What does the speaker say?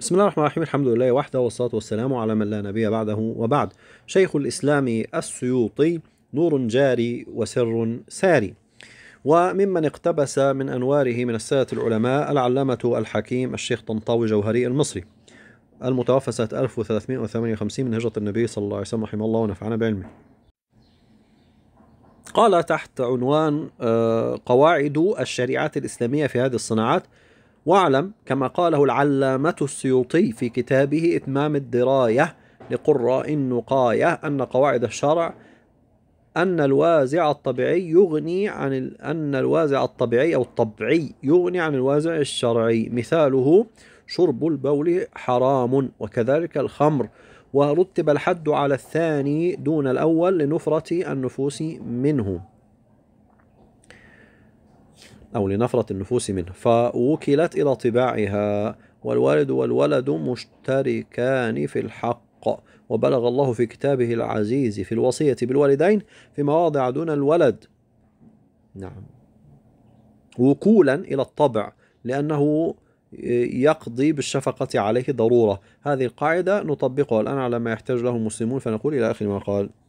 بسم الله الرحمن الرحيم الحمد لله وحده والصلاة والسلام على من لا نبي بعده وبعد شيخ الإسلام السيوطي نور جاري وسر ساري وممن اقتبس من أنواره من السادة العلماء العلامة الحكيم الشيخ طنطاوي جوهري المصري المتوفى سنة 1358 من هجرة النبي صلى الله عليه وسلم رحمه الله ونفعنا بعلمه قال تحت عنوان آه، قواعد الشريعات الإسلامية في هذه الصناعات واعلم كما قاله العلامة السيوطي في كتابه إتمام الدراية لقراء النقاية أن قواعد الشرع أن الوازع الطبيعي يغني عن ال... أن الوازع الطبيعي أو الطبعي يغني عن الوازع الشرعي مثاله شرب البول حرام وكذلك الخمر ورتب الحد على الثاني دون الأول لنفرة النفوس منه أو لنفرة النفوس منه فوكلت إلى طباعها والوالد والولد مشتركان في الحق وبلغ الله في كتابه العزيز في الوصية بالوالدين في مواضع دون الولد نعم وكولا إلى الطبع لأنه يقضي بالشفقة عليه ضرورة هذه القاعدة نطبقها الآن على ما يحتاج له المسلمون فنقول إلى آخر ما قال